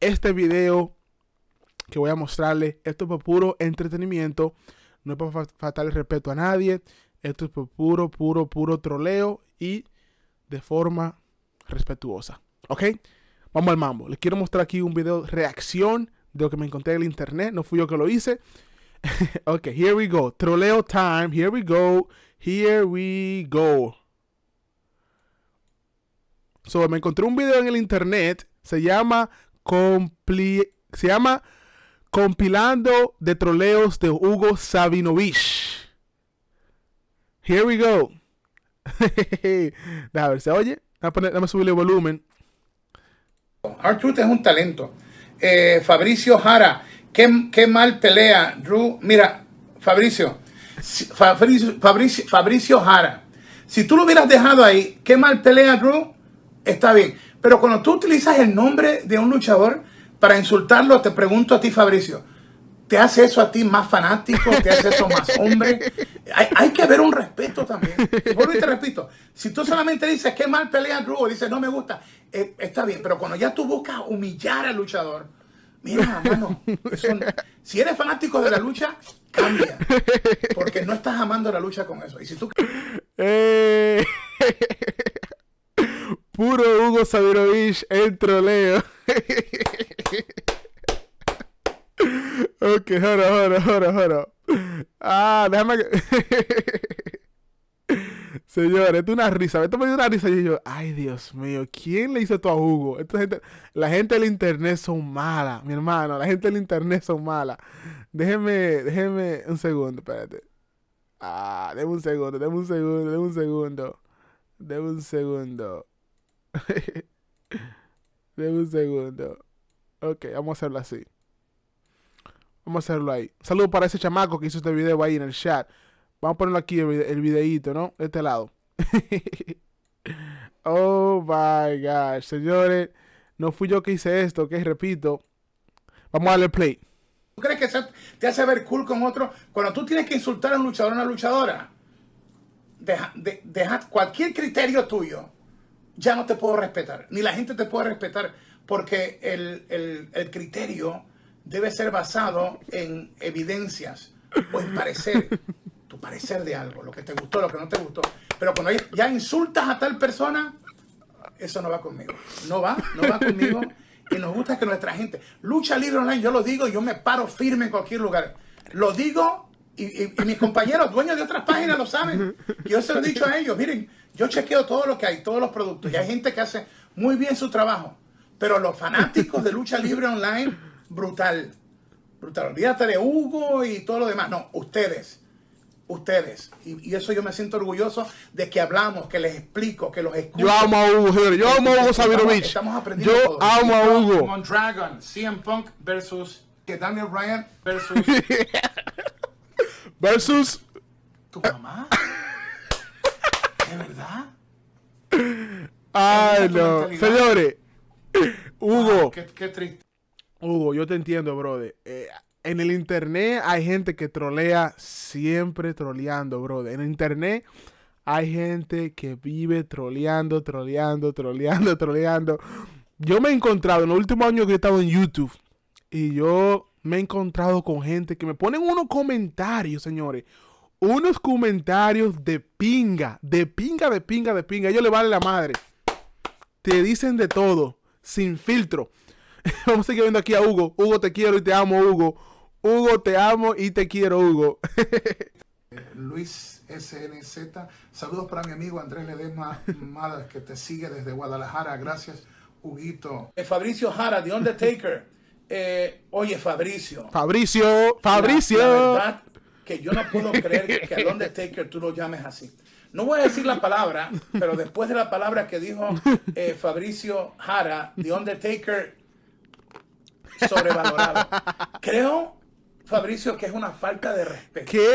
este video que voy a mostrarle, esto es por puro entretenimiento, no es para faltar el respeto a nadie, esto es por puro, puro, puro troleo y de forma respetuosa. ¿Ok? Vamos al mambo. Les quiero mostrar aquí un video reacción de lo que me encontré en el internet. No fui yo que lo hice. ok, here we go. Troleo time. Here we go. Here we go. So, me encontré un video en el internet. Se llama se llama Compilando de Troleos de Hugo Sabinovich. Here we go. a ver, ¿se oye? a subirle el volumen. r es un talento. Eh, Fabricio Jara, qué, qué, mal pelea, Drew. Mira, Fabricio, Fabricio, Fabricio, Fabricio Jara, si tú lo hubieras dejado ahí, qué mal pelea, Drew, está bien. Pero cuando tú utilizas el nombre de un luchador para insultarlo, te pregunto a ti, Fabricio, ¿te hace eso a ti más fanático? ¿Te hace eso más hombre? Hay, que haber un respeto también. Y vuelvo te repito, si tú solamente dices, qué mal pelea Drew, o dices, no me gusta, eh, está bien, pero cuando ya tú buscas humillar al luchador, mira, mano, si eres fanático de la lucha, cambia, porque no estás amando la lucha con eso. Y si tú... Eh, Hugo Sabirovich el troleo. ok, ahora, ahora, ahora, ahora. Ah, déjame que. Señores, esto es una risa. Esto me dio una risa. Y yo, ay, Dios mío, ¿quién le hizo esto a Hugo? la gente del internet son mala, mi hermano. La gente del internet son mala. Déjeme, déjeme un segundo, espérate. Ah, déjeme un segundo, déjeme un segundo, déjeme un segundo. Déjeme un segundo. de un segundo. Ok, vamos a hacerlo así. Vamos a hacerlo ahí. Saludos para ese chamaco que hizo este video ahí en el chat. Vamos a ponerlo aquí, el, videito, ¿no? De este lado. oh my gosh, señores. No fui yo que hice esto, que repito. Vamos a darle play. ¿Tú crees que te hace ver cool con otro? Cuando tú tienes que insultar a un luchador o una luchadora, deja, deja cualquier criterio tuyo ya no te puedo respetar, ni la gente te puede respetar, porque el, criterio debe ser basado en evidencias o en parecer, tu parecer de algo, lo que te gustó, lo que no te gustó. Pero cuando ya insultas a tal persona, eso no va conmigo, no va, no va conmigo. Y nos gusta que nuestra gente, lucha libre online, yo lo digo, yo me paro firme en cualquier lugar. Lo digo y mis compañeros, dueños de otras páginas, lo saben. Yo se lo he dicho a ellos, miren, yo chequeo todo lo que hay, todos los productos. Y hay gente que hace muy bien su trabajo. Pero los fanáticos de lucha libre online, brutal. Brutal. Olvídate de Hugo y todo lo demás. No, ustedes. Ustedes. Y, eso yo me siento orgulloso de que hablamos, que les explico, que los escucho. Yo amo a Hugo, Yo amo a Hugo Sabinovich. Estamos, aprendiendo. Yo amo a Hugo. Mondragon, CM Punk versus Daniel Bryan versus. versus. ¿Tu mamá? ¿De verdad? Ay, no. Señores, ah, Hugo. qué, triste. Hugo, yo te entiendo, brother. Eh, en el internet hay gente que trolea siempre troleando, brother. En el internet hay gente que vive troleando, troleando, troleando, troleando. Yo me he encontrado en los últimos años que he estado en YouTube y yo me he encontrado con gente que me ponen unos comentarios, señores unos comentarios de pinga, de pinga, de pinga, de pinga. Ellos le vale la madre. Te dicen de todo, sin filtro. Vamos a seguir viendo aquí a Hugo. Hugo, te quiero y te amo, Hugo. Hugo, te amo y te quiero, Hugo. Luis SNZ, saludos para mi amigo Andrés Ledesma Madres, que te sigue desde Guadalajara. Gracias, Huguito. Eh, Fabricio Jara, The Undertaker. Eh, oye, Fabricio. Fabricio, Fabricio yo no puedo creer que a Undertaker tú lo llames así. No voy a decir la palabra, pero después de la palabra que dijo eh, Fabricio Jara, The Undertaker sobrevalorado. Creo, Fabricio, que es una falta de respeto. ¿Qué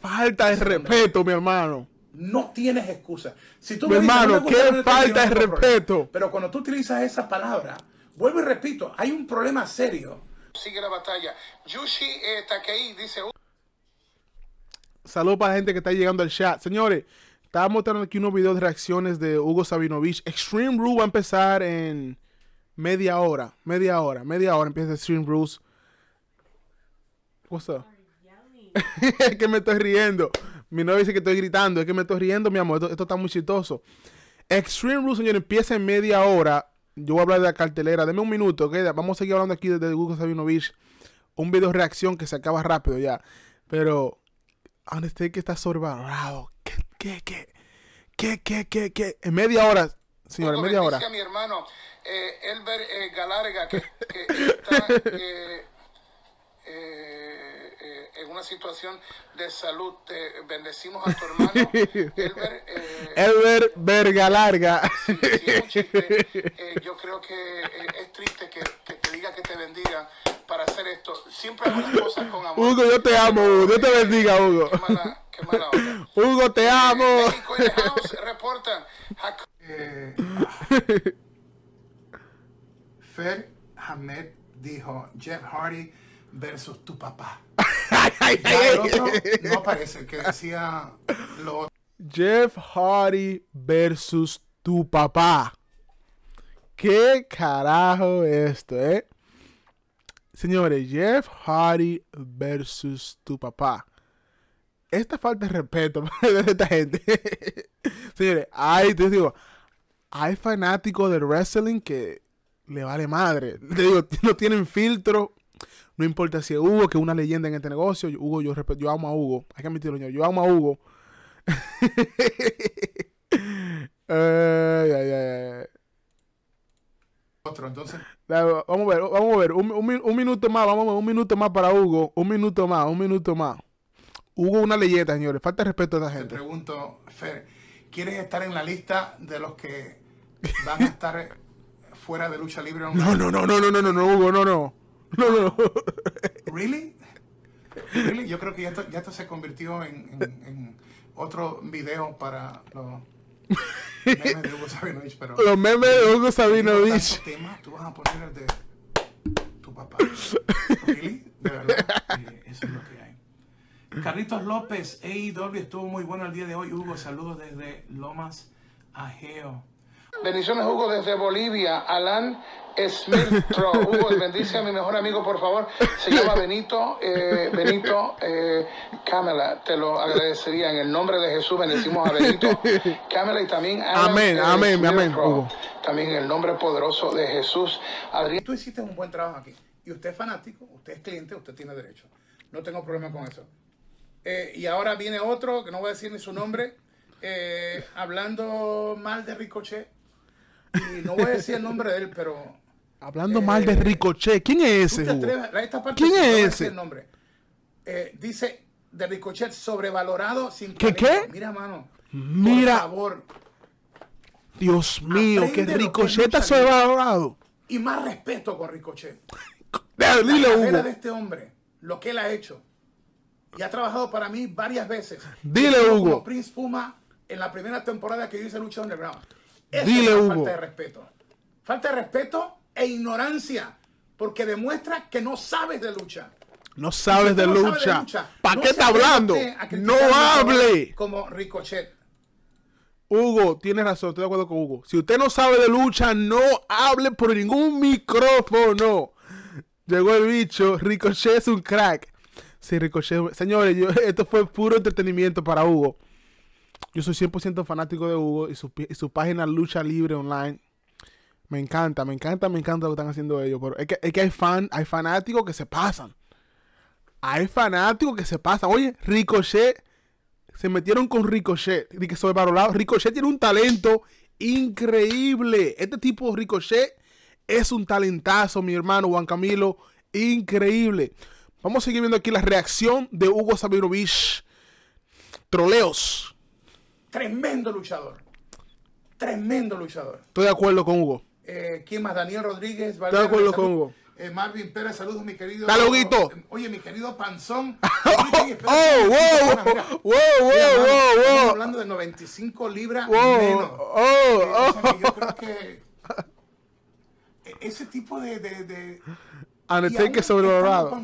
falta de respeto, mi hermano? No tienes excusa. Si tú mi me hermano, qué falta de respeto. Pero cuando tú utilizas esa palabra, vuelvo y repito, hay un problema serio. Sigue la batalla. Yushi eh, Takei dice, Saludos para la gente que está llegando al chat. Señores, Estamos mostrando aquí unos videos de reacciones de Hugo Sabinovich. Extreme Rules va a empezar en media hora. Media hora, media hora empieza Extreme Rules. What's es que me estoy riendo. Mi novia dice que estoy gritando. Es que me estoy riendo, mi amor. Esto, está muy chistoso. Extreme Rules, señores, empieza en media hora. Yo voy a hablar de la cartelera. Deme un minuto, ¿ok? Vamos a seguir hablando aquí desde Hugo Sabinovich. Un video de reacción que se acaba rápido ya. Pero que está sobrevalorado. ¿Qué, qué, qué? ¿Qué, qué, qué, qué? En media hora, señor, en media hora. a mi hermano eh, Elber eh, Galarga, que, está eh, eh, en una situación de salud. Te bendecimos a tu hermano Elber. Eh, Elber Vergalarga. yo creo que es triste que, que te diga que te bendiga para hacer esto. Siempre hago las cosas con amor. Hugo, yo te amo, Hugo. Dios te bendiga, Hugo. Qué mala, qué mala Hugo, te eh, amo. Eh, México y House reportan. Eh, Fer Hamed dijo: Jeff Hardy versus tu papá. no parece que decía lo otro. Jeff Hardy versus tu papá. ¿Qué carajo esto, eh? Señores, Jeff Hardy versus tu papá. Esta falta de respeto de esta gente. Señores, hay, te digo, hay fanáticos del wrestling que le vale madre. Te digo, no tienen filtro. No importa si es Hugo, que es una leyenda en este negocio. Hugo, yo, yo amo a Hugo. Hay que admitirlo, yo, amo a Hugo. Otro, entonces. Vamos a ver, vamos a ver. Un, minuto más, vamos a ver. Un minuto más para Hugo. Un minuto más, un minuto más. Hugo, una leyeta señores. Falta respeto a la gente. Te pregunto, Fer, ¿quieres estar en la lista de los que van a estar fuera de lucha libre? No, no, no, no, no, no, no, no, Hugo, no, no. No, no. ¿Really? ¿Really? Yo creo que ya esto, ya esto se convirtió en, en otro video para los los memes de Hugo Sabinovich, pero. Los memes de Hugo Sabinovich. tú vas a poner el de tu papá. De verdad. Eso es lo que hay. Carlitos López, e estuvo muy bueno el día de hoy. Hugo, saludos desde Lomas Ajeo. Bendiciones, Hugo, desde Bolivia. Alan Smith Hugo, bendice a mi mejor amigo, por favor. Se llama Benito, eh, Benito eh, Camela. Te lo agradecería. En el nombre de Jesús bendecimos a Benito Camela y también a Amén, eh, amén, amén, También en el nombre poderoso de Jesús. Adrián. Tú hiciste un buen trabajo aquí. Y usted es fanático, usted es cliente, usted tiene derecho. No tengo problema con eso. y ahora viene otro, que no voy a decir ni su nombre, hablando mal de Ricochet no voy a decir el nombre de él, pero. Hablando eh, mal de Ricochet, ¿quién es ese? ¿Quién es ese? nombre. Eh, dice de Ricochet sobrevalorado sin ¿Qué qué? Mira, mano. Mira. Por Dios mío, que Ricochet está sobrevalorado. Y más respeto con Ricochet. Dale, la de este hombre, lo que él ha hecho. Y ha trabajado para mí varias veces. Dile, Hugo. Prince Puma en la primera temporada que yo hice Lucha Underground. Dile, Hugo. falta de respeto. Falta de respeto e ignorancia, porque demuestra que no sabes de lucha. No sabes de, lucha. ¿Para qué está hablando? No hable. Como Ricochet. Hugo, tienes razón, estoy de acuerdo con Hugo. Si usted no sabe de lucha, no hable por ningún micrófono. Llegó el bicho, Ricochet es un crack. Sí, Ricochet. Señores, esto fue puro entretenimiento para Hugo. Yo soy 100% fanático de Hugo y su, página Lucha Libre Online. Me encanta, me encanta, me encanta lo que están haciendo ellos. Pero es que, hay, fan, hay fanáticos que se pasan. Hay fanáticos que se pasan. Oye, Ricochet. Se metieron con Ricochet. que sobre lado. Ricochet tiene un talento increíble. Este tipo Ricochet es un talentazo, mi hermano Juan Camilo. Increíble. Vamos a seguir viendo aquí la reacción de Hugo Sabirovich Troleos. Tremendo luchador. Tremendo luchador. Estoy de acuerdo con Hugo. Eh, ¿Quién más? Daniel Rodríguez. Estoy de acuerdo con Hugo. Eh, Marvin Pérez, saludos, mi querido. Dale, eh, Oye, mi querido Panzón. oh, oh wow, wow, wow, wow, wow, Hablando de 95 libras wow, menos. Oh, oh. yo creo que e, ese tipo de... de, de Undertaker sobrevalorado.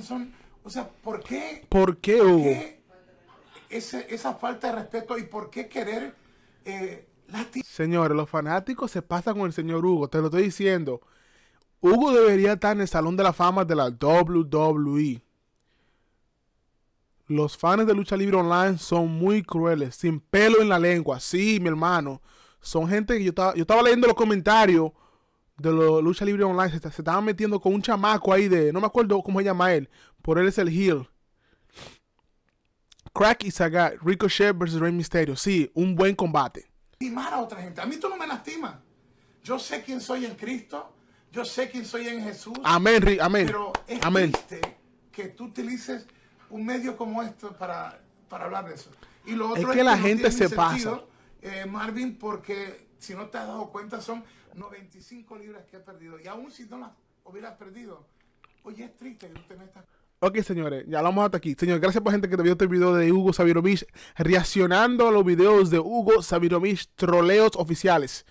O sea, ¿por qué? ¿Por qué, Hugo? esa falta de respeto y por qué querer eh, Señores, los fanáticos se pasan con el señor Hugo, te lo estoy diciendo. Hugo debería estar en el Salón de la Fama de la WWE. Los fans de lucha libre online son muy crueles, sin pelo en la lengua. Sí, mi hermano. Son gente que yo estaba, yo estaba leyendo los comentarios de lucha libre online. Se, se, estaban metiendo con un chamaco ahí de, no me acuerdo cómo se llama él. Por él es el heel. Crack y Sagat, Ricochet versus Rey Mysterio. Sí, un buen combate. Lastimar a otra gente. A mí tú no me lastimas. Yo sé quién soy en Cristo. Yo sé quién soy en Jesús. Amén, amén. Pero es amén. triste que tú utilices un medio como esto para, para hablar de eso. Y lo es que, la gente se pasa. Eh, Marvin, porque si no te has dado cuenta, son 95 libras que he perdido. Y aún si no las hubieras perdido, oye, es triste que no te metas. Ok, señores, ya vamos hasta aquí. Señor, gracias por la gente que te vio este video de Hugo Sabirovich reaccionando a los videos de Hugo Sabirovich troleos oficiales.